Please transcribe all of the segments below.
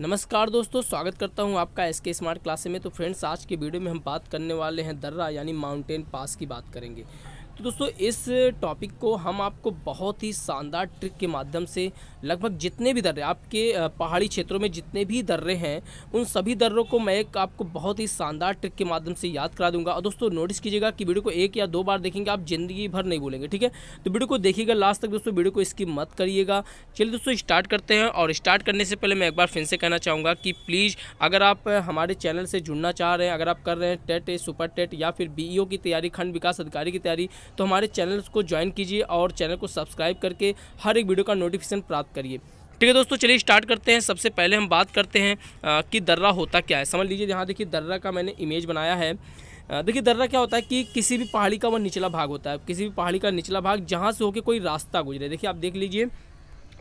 नमस्कार दोस्तों स्वागत करता हूं आपका एस के स्मार्ट क्लासे में तो फ्रेंड्स आज के वीडियो में हम बात करने वाले हैं दर्रा यानी माउंटेन पास की बात करेंगे तो दोस्तों इस टॉपिक को हम आपको बहुत ही शानदार ट्रिक के माध्यम से लगभग जितने भी दर्रे आपके पहाड़ी क्षेत्रों में जितने भी दर्रे हैं उन सभी दर्रों को मैं एक आपको बहुत ही शानदार ट्रिक के माध्यम से याद करा दूंगा और दोस्तों नोटिस कीजिएगा कि वीडियो को एक या दो बार देखेंगे आप ज़िंदगी भर नहीं बोलेंगे ठीक है तो वीडियो को देखिएगा लास्ट तक दोस्तों वीडियो को इसकी मत करिएगा चलिए दोस्तों स्टार्ट करते हैं और स्टार्ट करने से पहले मैं एक बार फिर से कहना चाहूँगा कि प्लीज़ अगर आप हमारे चैनल से जुड़ना चाह रहे हैं अगर आप कर रहे हैं टेट सुपर टेट या फिर बी e की तैयारी खंड विकास अधिकारी की तैयारी तो हमारे चैनल को ज्वाइन कीजिए और चैनल को सब्सक्राइब करके हर एक वीडियो का नोटिफिकेशन प्राप्त करिए ठीक है दोस्तों चलिए स्टार्ट करते हैं सबसे पहले हम बात करते हैं आ, कि दर्रा होता क्या है समझ लीजिए यहाँ देखिए दर्रा का मैंने इमेज बनाया है देखिए दर्रा क्या होता है कि किसी भी पहाड़ी का वह निचला भाग होता है किसी भी पहाड़ी का निचला भाग जहाँ से होकर कोई रास्ता गुजरे देखिए आप देख लीजिए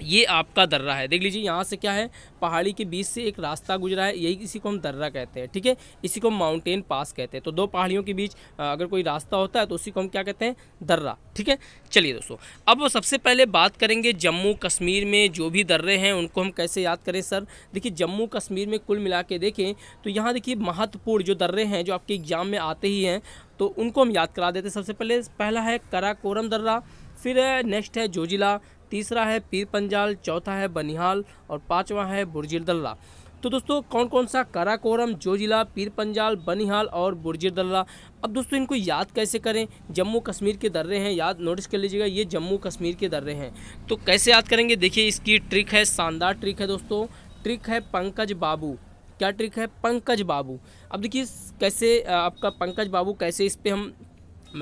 ये आपका दर्रा है देख लीजिए यहाँ से क्या है पहाड़ी के बीच से एक रास्ता गुजरा है यही इसी को हम दर्रा कहते हैं ठीक है इसी को हम माउंटेन पास कहते हैं तो दो पहाड़ियों के बीच अगर कोई रास्ता होता है तो उसी को हम क्या कहते हैं दर्रा ठीक है चलिए दोस्तों अब सबसे पहले बात करेंगे जम्मू कश्मीर में जो भी दर्रे हैं उनको हम कैसे याद करें सर देखिए जम्मू कश्मीर में कुल मिला के देखें तो यहाँ देखिए महत्वपूर्ण जो दर्रे हैं जो आपके एग्ज़ाम में आते ही हैं तो उनको हम याद करा देते हैं सबसे पहले पहला है कराकोरम दर्रा फिर नेक्स्ट है जोजिला तीसरा है पीर पंजाल चौथा है बनिहाल और पाँचवा है बुरजिर दल्ला तो दोस्तों कौन कौन सा काराकोरम जिला पीर पंजाल बनिहाल और बुरजिर दल्ला अब दोस्तों इनको याद कैसे करें जम्मू कश्मीर के दर्रे हैं याद नोटिस कर लीजिएगा ये जम्मू कश्मीर के दर्रे हैं तो कैसे याद करेंगे देखिए इसकी ट्रिक है शानदार ट्रिक है दोस्तों ट्रिक है पंकज बाबू क्या ट्रिक है पंकज बाबू अब देखिए कैसे आपका पंकज बाबू कैसे इस पर हम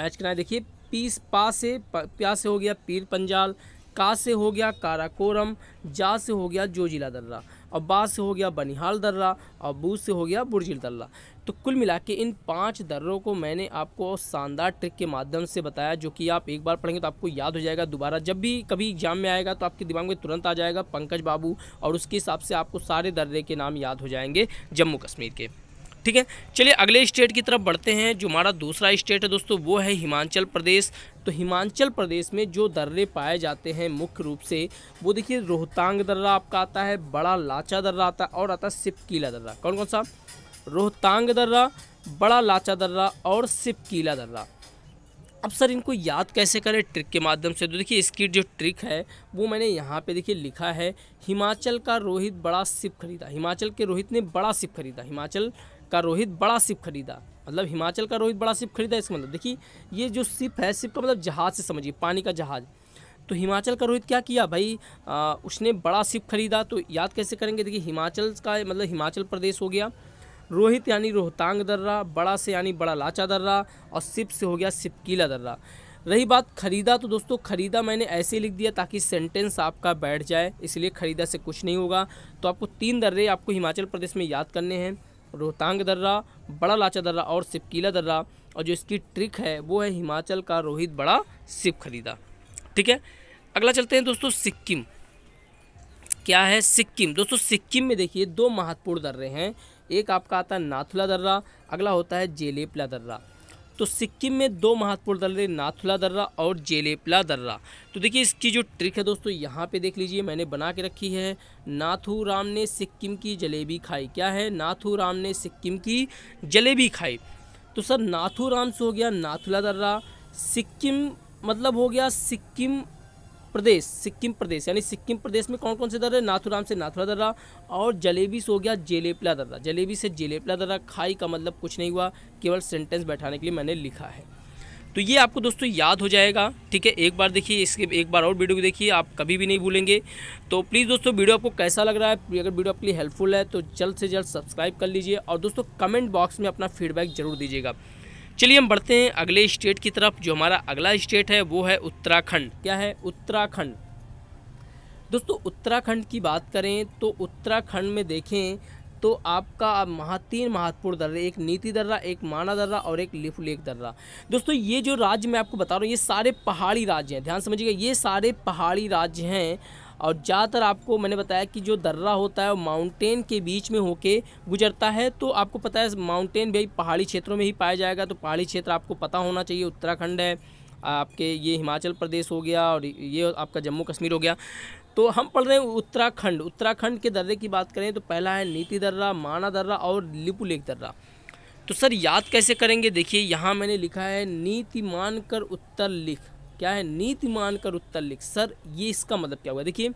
मैच कराएं देखिए पीस पा से प्या से हो गया पीर पंजाल का से हो गया काराकोरम जा से हो गया जोजिला दर्रा और बा से हो गया बनिहाल दर्रा और बू से हो गया बुरजिल दर्रा तो कुल मिला के इन पांच दर्रों को मैंने आपको शानदार ट्रिक के माध्यम से बताया जो कि आप एक बार पढ़ेंगे तो आपको याद हो जाएगा दोबारा जब भी कभी एग्जाम में आएगा तो आपके दिमाग में तुरंत आ जाएगा पंकज बाबू और उसके हिसाब से आपको सारे दर्रे के नाम याद हो जाएंगे जम्मू कश्मीर के ठीक है चलिए अगले स्टेट की तरफ बढ़ते हैं जो हमारा दूसरा स्टेट है दोस्तों वो है हिमाचल प्रदेश तो हिमाचल प्रदेश में जो दर्रे पाए जाते हैं मुख्य रूप से वो देखिए रोहतांग दर्रा आपका आता है बड़ा लाचा दर्रा आता है और आता है सिपकीला दर्रा कौन कौन सा रोहतांग दर्रा बड़ा लाचा दर्रा और सिपकीला दर्रा अब सर इनको याद कैसे करें ट्रिक के माध्यम से तो देखिए इसकी जो ट्रिक है वो मैंने यहाँ पे देखिए लिखा है हिमाचल का रोहित बड़ा सिप खरीदा हिमाचल के रोहित ने बड़ा सिप खरीदा हिमाचल का रोहित बड़ा सिप खरीदा मतलब हिमाचल का रोहित बड़ा सिप खरीदा इसका मतलब देखिए ये जो सिप है सिप का मतलब जहाज़ से समझिए पानी का जहाज़ तो हिमाचल का रोहित क्या किया भाई आ, उसने बड़ा सिप खरीदा तो याद कैसे करेंगे देखिए हिमाचल का मतलब हिमाचल प्रदेश हो गया रोहित यानी रोहतांग दर्रा बड़ा से यानी बड़ा लाचा दर्रा और सिप से हो गया सिपकीला दर्रा रही बात ख़रीदा तो दोस्तों ख़रीदा मैंने ऐसे लिख दिया ताकि सेंटेंस आपका बैठ जाए इसलिए ख़रीदा से कुछ नहीं होगा तो आपको तीन दर्रे आपको हिमाचल प्रदेश में याद करने हैं रोहतांग दर्रा बड़ा लाचा दर्रा और सिपकीला दर्रा और जो इसकी ट्रिक है वो है हिमाचल का रोहित बड़ा सिप खरीदा ठीक है अगला चलते हैं दोस्तों सिक्किम क्या है सिक्किम दोस्तों सिक्किम में देखिए दो महत्वपूर्ण दर्रे हैं एक आपका आता है नाथुला दर्रा अगला होता है जेलेपला दर्रा तो सिक्किम में दो महत्वपूर्ण दर्रे नाथुला दर्रा और जेलेपला दर्रा तो देखिए इसकी जो ट्रिक है दोस्तों यहाँ पे देख लीजिए मैंने बना के रखी है नाथू राम ने सिक्किम की जलेबी खाई क्या है नाथू राम ने सिक्किम की जलेबी खाई तो सर नाथू राम से हो गया नाथुला दर्रा सिक्किम मतलब हो गया सिक्किम प्रदेश सिक्किम प्रदेश यानी सिक्किम प्रदेश में कौन कौन से दर्रा नाथुराम से नाथुरा दर्रा और जलेबी से हो गया जेलेपला दर्रा जलेबी से जेलेपला दर्रा खाई का मतलब कुछ नहीं हुआ केवल सेंटेंस बैठाने के लिए मैंने लिखा है तो ये आपको दोस्तों याद हो जाएगा ठीक है एक बार देखिए इसके एक बार और वीडियो को देखिए आप कभी भी नहीं भूलेंगे तो प्लीज़ दोस्तों वीडियो आपको कैसा लग रहा है अगर वीडियो आपके लिए हेल्पफुल है तो जल्द से जल्द सब्सक्राइब कर लीजिए और दोस्तों कमेंट बॉक्स में अपना फीडबैक जरूर दीजिएगा चलिए हम बढ़ते हैं अगले स्टेट की तरफ जो हमारा अगला स्टेट है वो है उत्तराखंड क्या है उत्तराखंड दोस्तों उत्तराखंड की बात करें तो उत्तराखंड में देखें तो आपका आप महा तीन महत्वपूर्ण दर्रे एक नीति दर्रा एक माना दर्रा और एक लिफुलेख दर्रा दोस्तों ये जो राज्य मैं आपको बता रहा हूँ ये सारे पहाड़ी राज्य हैं ध्यान समझिएगा ये सारे पहाड़ी राज्य हैं और ज़्यादातर आपको मैंने बताया कि जो दर्रा होता है वो माउंटेन के बीच में होके गुजरता है तो आपको पता है माउंटेन भाई पहाड़ी क्षेत्रों में ही पाया जाएगा तो पहाड़ी क्षेत्र आपको पता होना चाहिए उत्तराखंड है आपके ये हिमाचल प्रदेश हो गया और ये आपका जम्मू कश्मीर हो गया तो हम पढ़ रहे हैं उत्तराखंड उत्तराखंड के दर्रे की बात करें तो पहला है नीति दर्रा माना दर्रा और लिपू लेक दर्रा तो सर याद कैसे करेंगे देखिए यहाँ मैंने लिखा है नीति मान कर उत्तर लिख क्या है नीति मानकर उत्तर लिख सर ये इसका मतलब क्या हुआ देखिए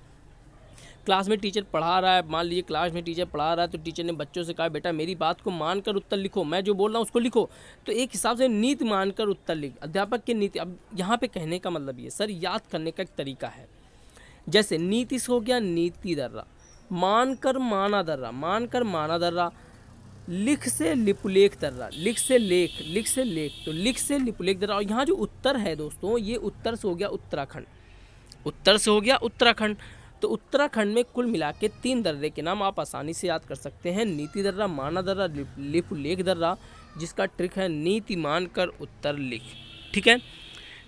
क्लास में टीचर पढ़ा रहा है मान लीजिए क्लास में टीचर पढ़ा रहा है तो टीचर ने बच्चों से कहा बेटा मेरी बात को मानकर उत्तर लिखो मैं जो बोल रहा हूँ उसको लिखो तो एक हिसाब से नीति मानकर उत्तर लिख अध्यापक की नीति अब यहाँ पे कहने का मतलब ये सर याद करने का एक तरीका है जैसे नीति हो गया नीति दर्रा मानकर माना दर्रा मानकर माना दर्रा लिख से लिपुलेख दर्रा लिख से लेख लिख से लेख तो लिख से लिपुलेख दर्रा और यहाँ जो उत्तर है दोस्तों ये उत्तर से हो गया उत्तराखंड उत्तर से हो गया उत्तराखंड तो उत्तराखंड में कुल मिला के तीन दर्रे के नाम आप आसानी से याद कर सकते हैं नीति दर्रा माना दर्रा लिप, लिपुलेख दर्रा जिसका ट्रिक है नीति मान कर उत्तर लिख ठीक है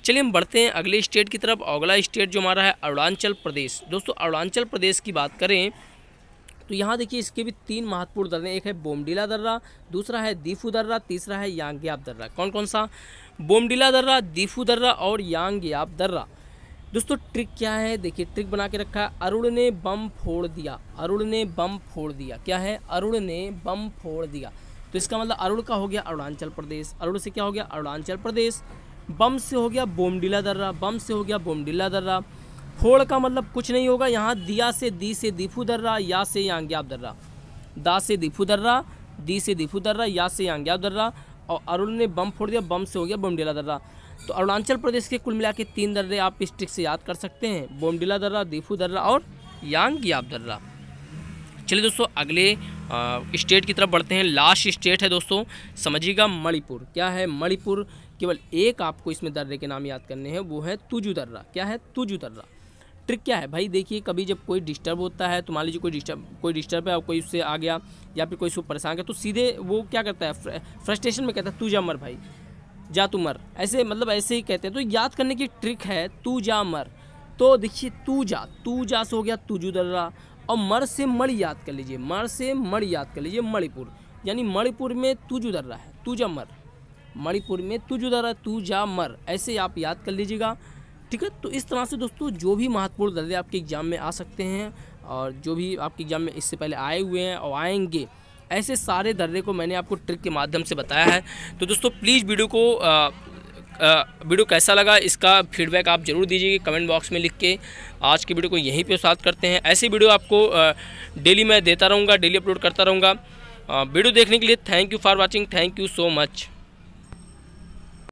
चलिए हम बढ़ते हैं अगले स्टेट की तरफ अगला स्टेट जो हमारा है अरुणाचल प्रदेश दोस्तों अरुणाचल प्रदेश की बात करें तो यहाँ देखिए इसके भी तीन महत्वपूर्ण दर्रे एक है बोमडीला दर्रा दूसरा है दीफू दर्रा तीसरा है यांग्याप दर्रा कौन कौन सा बोमडीला दर्रा दीफू दर्रा और यांग्याप दर्रा दोस्तों ट्रिक क्या है देखिए ट्रिक बना के रखा है अरुण ने बम फोड़ दिया अरुण ने बम फोड़ दिया क्या है अरुण ने बम फोड़ दिया तो इसका मतलब अरुण का हो गया अरुणाचल प्रदेश अरुण से क्या हो गया अरुणाचल प्रदेश बम से हो गया बोमडीला दर्रा बम से हो गया बोमडीला दर्रा होड़ का मतलब कुछ नहीं होगा यहाँ दिया से दी से दीफू दर्रा या से यांग्याप दर्रा दा से दीफू दर्रा दी से दीफू दर्रा या से यांग्याप दर्रा और अरुण ने बम फोड़ दिया बम से हो गया बमडेला दर्रा तो अरुणाचल प्रदेश के कुल मिला के तीन दर्रे आप इस ट्रिक से याद कर सकते हैं बोमडिला दर्रा दीफू दर्रा और यांग्याप दर्रा चलिए दोस्तों अगले स्टेट की तरफ बढ़ते हैं लास्ट स्टेट है दोस्तों समझिएगा मणिपुर क्या है मणिपुर केवल एक आपको इसमें दर्रे के नाम याद करने हैं वो है तुजू दर्रा क्या है तुजू दर्रा ट्रिक क्या है भाई देखिए कभी जब कोई डिस्टर्ब होता है तो मान लीजिए कोई डिस्टर्ब कोई डिस्टर्ब है और कोई उससे आ गया या फिर कोई उसको परेशान कर तो सीधे वो क्या करता है फ्रस्ट्रेशन में कहता है तू जा मर भाई जा तू मर ऐसे मतलब ऐसे ही कहते हैं तो याद करने की ट्रिक है तू जा मर तो देखिए तू जा तू जा से हो गया तुजू दर्रा और मर से मर याद कर लीजिए मर से मर याद कर लीजिए मणिपुर यानी मणिपुर में तुजू दर्रा है तू जा मर मणिपुर में तुजू दर्रा तू जा मर ऐसे आप याद कर लीजिएगा ठीक है तो इस तरह से दोस्तों जो भी महत्वपूर्ण दर्जे आपके एग्ज़ाम में आ सकते हैं और जो भी आपके एग्ज़ाम में इससे पहले आए हुए हैं और आएंगे ऐसे सारे दर्रे को मैंने आपको ट्रिक के माध्यम से बताया है तो दोस्तों प्लीज़ वीडियो को वीडियो कैसा लगा इसका फीडबैक आप ज़रूर दीजिएगा कमेंट बॉक्स में लिख के आज की वीडियो को यहीं पे साथ करते हैं ऐसे वीडियो आपको डेली मैं देता रहूँगा डेली अपलोड करता रहूँगा वीडियो देखने के लिए thank you for watching thank you so much